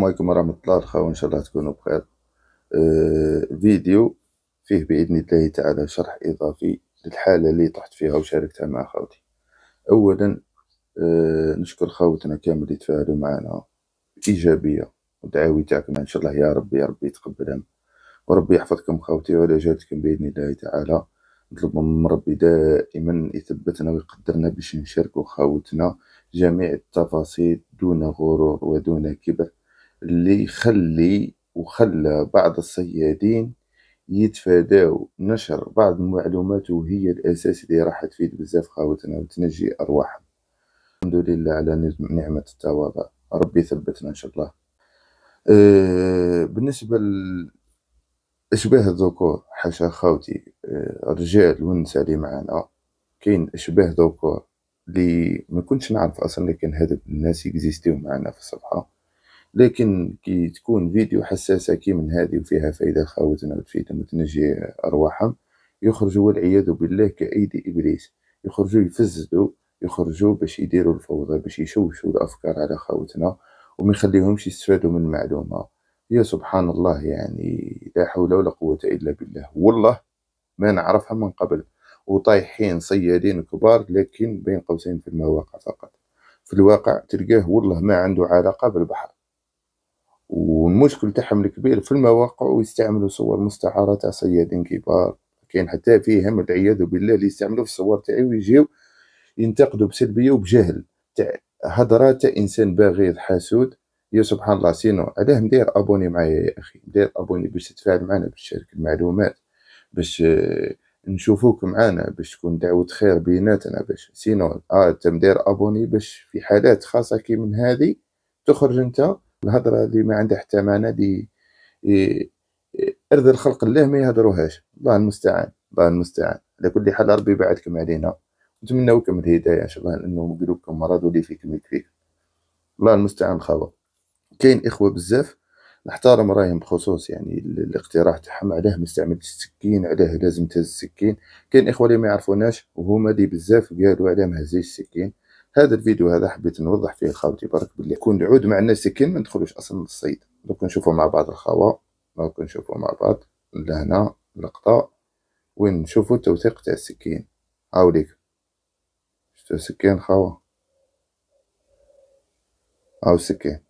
السلام عليكم ورحمة الله الخاوة وان شاء الله تكونوا بخير آه، فيديو فيه بإذن الله تعالى شرح إضافي للحالة اللي طحت فيها وشاركتها مع خوتي أولا آه، نشكر خوتنا كامل اللي تفاعلوا معنا إيجابية ودعاوي تاعكم إن شاء الله يا ربي يا ربي يتقبلهم وربي يحفظكم خوتي وعلى جهدكم بإذن الله تعالى نطلب من ربي دائما يثبتنا ويقدرنا باش نشاركوا خوتنا جميع التفاصيل دون غرور ودون كبر اللي يخلي وخلى بعض الصيادين يتفاداو نشر بعض المعلومات وهي الأساس اللي راح تفيد بزاف خاوتنا وتنجي أرواحهم الحمد لله على نعمة التواضع ربي يثبتنا إن شاء الله أه بالنسبة لأشباه الذكور حاشا خاوتي أه رجال ونساء اللي معانا كاين أشباه ذكور اللي ما كنتش نعرف أصلا لكن هذا الناس يكزيستيو معنا في الصفحة لكن كي تكون فيديو حساسة كي من هذه وفيها فايدة خاوتنا وتفيد وتنجي أرواحهم يخرجوا والعياذ بالله كأيدي إبليس يخرجوا يفزدوا يخرجوا باش يديروا الفوضى باش يشوشوا الأفكار على خاوتنا وما يخليهمش يستفادوا من المعلومة يا سبحان الله يعني لا حول ولا قوة إلا بالله والله ما نعرفها من قبل وطايحين صيادين كبار لكن بين قوسين في المواقع فقط في الواقع تلقاه والله ما عنده علاقة بالبحر والمشكل تاعهم الكبير في المواقع ويستعملوا صور مستعارة تاع صيادين كبار كاين حتى فيهم والعياذ بالله اللي يستعملوا في الصور تاعي ويجيو ينتقدوا بسلبية وبجهل تاع هضرة تاع انسان باغي حاسود يا سبحان الله سينو علاه مداير ابوني معايا يا اخي مداير ابوني باش تتفاعل معنا باش تشارك المعلومات باش آه، نشوفوك معانا باش تكون دعوة خير بيناتنا باش سينو اه انت مداير ابوني باش في حالات خاصة كي من هذه تخرج انت الهضره اللي ما عندها حتى معنى دي ارض الخلق الله ما يهضروهاش الله المستعان الله المستعان على كل حال ربي بعدكم علينا نتمناوكم الهدايه ان شاء الله لأنه قلوبكم مرض ولي فيكم يكفيك الله المستعان خاوه كاين اخوه بزاف نحترم رايهم بخصوص يعني الاقتراح تاعهم علاه ما السكين علاه لازم تهز السكين كاين اخوه اللي ما يعرفوناش وهما دي بزاف قالوا علاه ما هزيش السكين هذا الفيديو هذا حبيت نوضح فيه خاوتي برك باللي كون العود مع الناس سكين ما ندخلوش اصلا للصيد دوك نشوفوا مع بعض الخوا دوك نشوفوا مع بعض لهنا لقطه وين نشوفوا التوثيق تاع السكين هاوليك شتو سكين خوا هاو السكين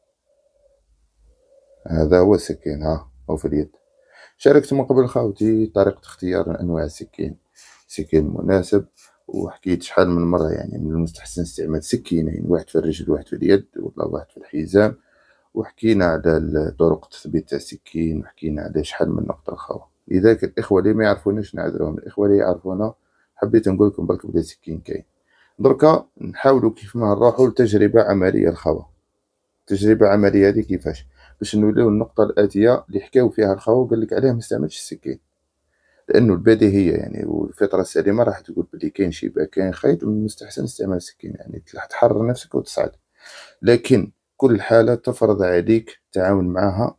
هذا هو السكين ها هو في اليد شاركت من قبل خاوتي طريقة اختيار أنواع السكين سكين مناسب وحكيت شحال من مره يعني من المستحسن استعمال سكينين يعني واحد في الرجل واحد في اليد ولا واحد في الحزام وحكينا على طرق تثبيت تاع السكين وحكينا على شحال من نقطه اخرى لذلك الاخوه اللي ما يعرفونيش نعذرهم الاخوه اللي يعرفونا حبيت نقول لكم برك بلا سكين كاين دركا نحاولوا كيف ما نروحوا لتجربه عمليه الخوا التجربه العمليه هذه كيفاش باش نوليو النقطه الاتيه اللي حكاو فيها الخوا وقال لك علاه ما استعملش السكين لانه البديهيه يعني والفطره السليمه راح تقول بلي كاين شباك كاين خيط من المستحسن استعمال سكين يعني راح تحرر نفسك وتصعد لكن كل حاله تفرض عليك التعامل معها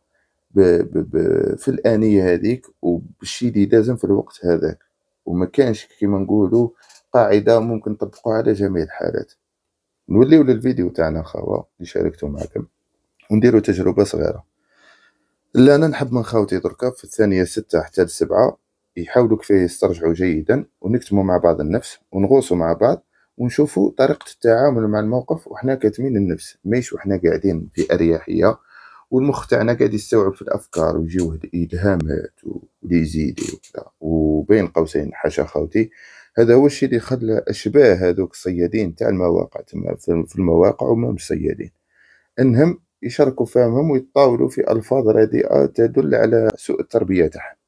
ب ب بـ في الانيه هذيك وبالشي اللي لازم في الوقت هذاك وما كانش كيما نقولوا قاعده ممكن نطبقوها على جميع الحالات نوليو للفيديو تاعنا خاوه اللي شاركته معكم ونديرو تجربه صغيره لا انا نحب من خاوتي دركا في الثانيه ستة حتى السبعة يحاولوا كيف يسترجعوا جيدا ونكتموا مع بعض النفس ونغوصوا مع بعض ونشوفوا طريقة التعامل مع الموقف وحنا كاتمين النفس ماهيش وحنا قاعدين في أريحية والمخ تاعنا قاعد يستوعب في الأفكار ويجيوه الإلهامات وليزيدي وكذا وبين قوسين حاشا خاوتي هذا هو الشيء اللي خلى أشباه هذوك الصيادين تاع المواقع تما في المواقع وما مش صيادين أنهم يشاركوا فهمهم ويتطاولوا في ألفاظ رديئة تدل على سوء التربية تاعهم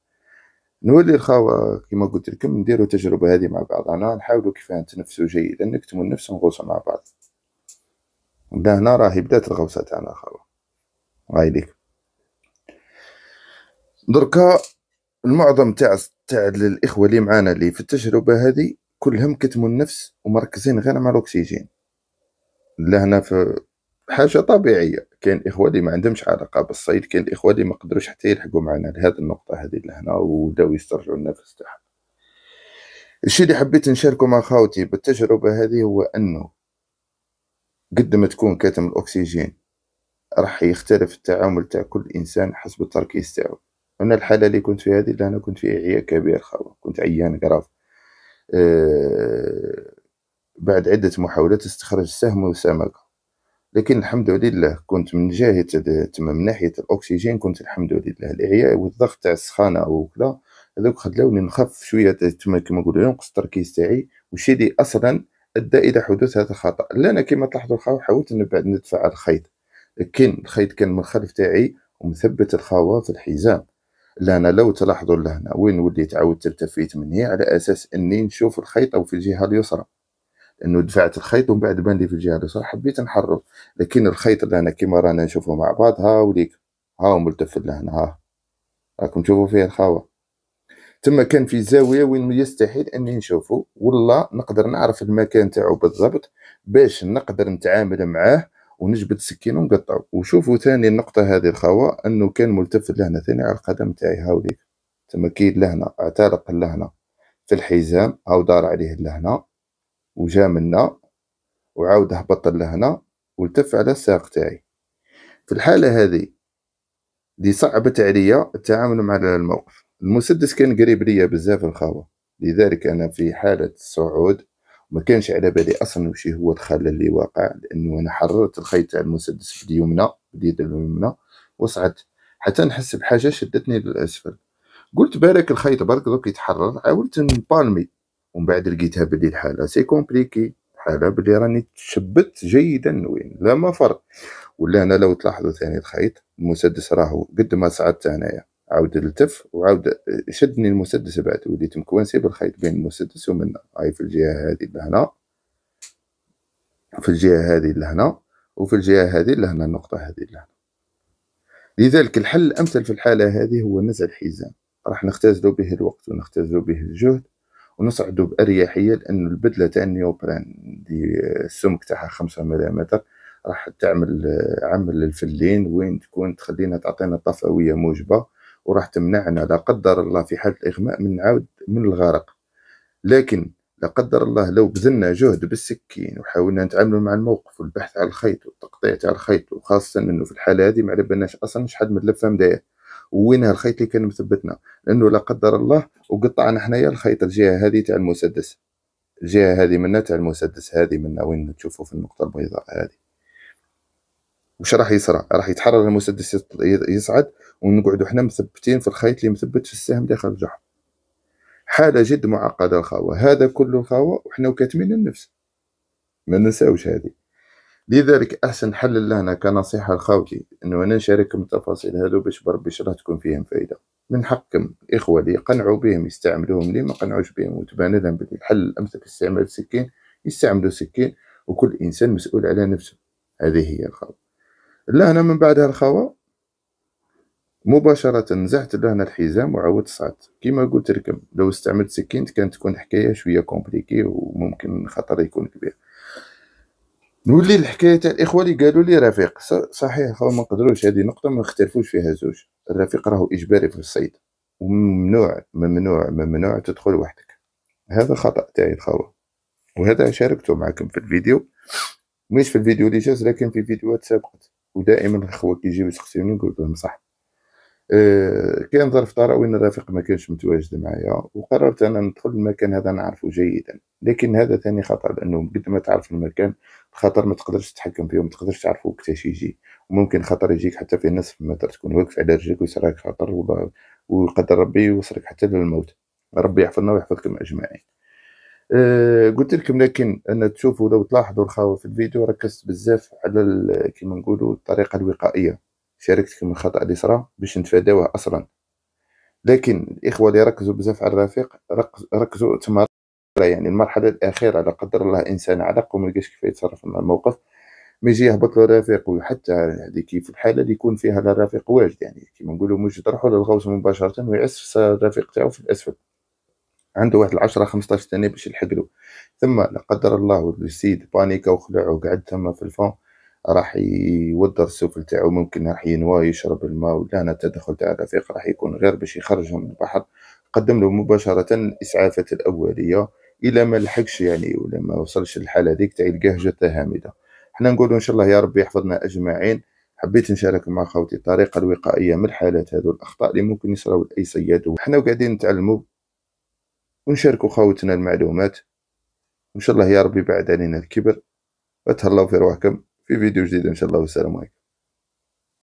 نولي الخاوة كيما قلت لكم نديرو التجربة هذه مع بعضنا نحاولو كيف نتنفسو جيدا نكتمو النفس ونغوصو مع بعض هنا راهي بدات الغوصة تاعنا خاوة ليك دركا المعظم تاع تاع الاخوه اللي معانا اللي في التجربه هذه كلهم كتموا النفس ومركزين غير مع الاكسجين لهنا في حاجه طبيعيه كاين اخوه اللي ما عندهمش علاقه بالصيد كاين الاخوه اللي ما قدروش حتى يلحقوا معنا لهذه النقطه هذه لهنا وداو يسترجعوا النفس تاعهم الشيء اللي حبيت نشاركه مع خاوتي بالتجربه هذه هو انه قد ما تكون كاتم الاكسجين راح يختلف التعامل تاع كل انسان حسب التركيز تاعو انا الحاله اللي كنت في هذه اللي انا كنت في اعياء كبير خاوه كنت عيان قراف أه بعد عده محاولات استخرج سهم وسمكه لكن الحمد لله كنت من جهه تما من ناحيه الاكسجين كنت الحمد لله الاعياء والضغط تاع السخانه او كذا هذوك خلاوني نخف شويه تما كما نقولوا ينقص التركيز تاعي وشي دي اصلا ادى الى حدوث هذا الخطا لا انا كما تلاحظوا الخاوه حاولت بعد ندفع الخيط لكن الخيط كان من الخلف تاعي ومثبت الخاوه في الحزام لان لو تلاحظوا لهنا وين وليت عاودت التفيت من هي على اساس اني نشوف الخيط او في الجهه اليسرى انه دفعت الخيط ومن بعد بان لي في الجهه اليسرى حبيت نحرر لكن الخيط اللي انا كيما رانا نشوفه مع بعض ها وليك ها ملتف لهنا ها راكم تشوفوا فيه الخاوه تما كان في زاويه وين يستحيل اني نشوفه ولا نقدر نعرف المكان تاعو بالضبط باش نقدر نتعامل معاه ونجبد السكين ونقطعو وشوفوا ثاني النقطه هذه الخاوه انه كان ملتف لهنا ثاني على القدم تاعي هاوليك تما كاين لهنا اعتلق لهنا في الحزام او دار عليه لهنا وجا منا وعاود هبط لهنا والتف على الساق تاعي في الحاله هذه اللي صعبت عليا التعامل مع الموقف المسدس كان قريب ليا بزاف الخاوه لذلك انا في حاله الصعود ما كانش على بالي اصلا وش هو الخلل اللي واقع لانه انا حررت الخيط تاع المسدس باليمنى باليد اليمنى وصعدت حتى نحس بحاجه شدتني للاسفل قلت بالك الخيط برك دوك يتحرر عاودت نبالمي ومن بعد لقيتها بلي الحاله سي كومبليكي الحاله بلي راني تشبت جيدا وين لا ما فرق ولا انا لو تلاحظوا ثاني الخيط المسدس راهو قد ما صعدت انايا عاود التف وعاود شدني المسدس بعد وليت مكوانسي بالخيط بين المسدس ومن هاي في الجهه هذه لهنا في الجهه هذه لهنا وفي الجهه هذه لهنا النقطه هذه لهنا لذلك الحل الامثل في الحاله هذه هو نزع الحزام راح نختزلوا به الوقت ونختزلوا به الجهد ونصعدو بأريحية لان البدلة تاع النيوبران دي آه، السمك تاعها خمسة ملم راح تعمل آه، عمل الفلين وين تكون تخلينا تعطينا طفوية موجبة وراح تمنعنا لا قدر الله في حالة الإغماء من نعاود من الغرق لكن لا قدر الله لو بذلنا جهد بالسكين وحاولنا نتعامل مع الموقف والبحث على الخيط والتقطيع تاع الخيط وخاصة انه في الحالة هذه ما اصلا شحال من اللفة مداية ووين الخيط اللي كان مثبتنا لانه لا قدر الله وقطعنا حنايا الخيط الجهه هذه تاع المسدس الجهه هذه منا تاع المسدس هذه منا وين تشوفوا في النقطه البيضاء هذه وش راح يصرى راح يتحرر المسدس يصعد ونقعدوا حنا مثبتين في الخيط اللي مثبت في السهم داخل الجحر حاله جد معقده الخاوه هذا كله الخاوه وحنا وكاتمين النفس ما ننساوش هذه لذلك أحسن حل لنا كنصيحة لخوتي أنه أنا نشارككم التفاصيل هذو باش بربي راح تكون فيهم فايدة من حقكم الإخوة لي قنعوا بهم يستعملوهم لي ما قنعوش بهم وتبان لهم بلي الحل الأمثل استعمال السكين يستعملوا سكين وكل إنسان مسؤول على نفسه هذه هي الخوة لهنا من بعدها الخوة مباشرة نزعت لهنا الحزام وعاودت صعدت كيما قلت لكم لو استعملت سكين كانت تكون حكاية شوية كومبليكي وممكن خطر يكون كبير نولي الحكايه تاع الاخوه اللي قالوا لي رفيق صحيح ما نقدروش هذه نقطه ما نختلفوش فيها زوج الرفيق راهو اجباري في الصيد وممنوع ممنوع ممنوع تدخل وحدك هذا خطا تاعي الخوة وهذا شاركته معكم في الفيديو مش في الفيديو اللي جاز لكن في فيديوهات سابقه ودائما الاخوه كيجيو يسقسوني نقول لهم صح آه، كان ظرف طارئ وين الرافق ما كانش متواجد معايا وقررت انا ندخل المكان هذا نعرفه جيدا لكن هذا ثاني خطر لانه قد ما تعرف المكان خطر ما تقدرش تتحكم فيه وما تقدرش تعرف وقتاش يجي وممكن خطر يجيك حتى في نصف متر تكون واقف على رجلك ويصراك خطر ويقدر ربي يوصلك حتى للموت ربي يحفظنا ويحفظكم اجمعين أه قلت لكم لكن ان تشوفوا لو تلاحظوا الخاوه في الفيديو ركزت بزاف على كيما نقولوا الطريقه الوقائيه من الخطا اللي صرا باش نتفاداوه اصلا لكن الاخوه اللي ركزوا بزاف على الرفيق ركزوا تما يعني المرحله الاخيره لا قدر الله انسان علق وما لقاش كيف يتصرف مع الموقف ما يجي يهبط له الرفيق وحتى هذه في الحاله اللي يكون فيها الرفيق واجد يعني كيما نقولوا مش روحه للغوص مباشره ويعس الرفيق تاعو في الاسفل عنده واحد 10 15 ثانيه باش يلحق ثم لا قدر الله السيد بانيكا وخلع وقعد ثم في الفون راح يوضى السفل تاعو ممكن راح ينوى يشرب الماء ولا انا التدخل تاع الرفيق راح يكون غير باش يخرجهم من البحر قدم له مباشرة الإسعافات الأولية إلى ما لحقش يعني ولا ما وصلش الحالة هذيك تاع يلقاه جثة هامدة حنا نقولو إن شاء الله يا ربي يحفظنا أجمعين حبيت نشارك مع خوتي الطريقة الوقائية من الحالات هذو الأخطاء اللي ممكن يصراو لأي صياد وحنا قاعدين نتعلمو ونشاركو خوتنا المعلومات وإن شاء الله يا ربي بعد علينا الكبر وتهلاو في رواحكم في فيديو جديد ان شاء الله والسلام عليكم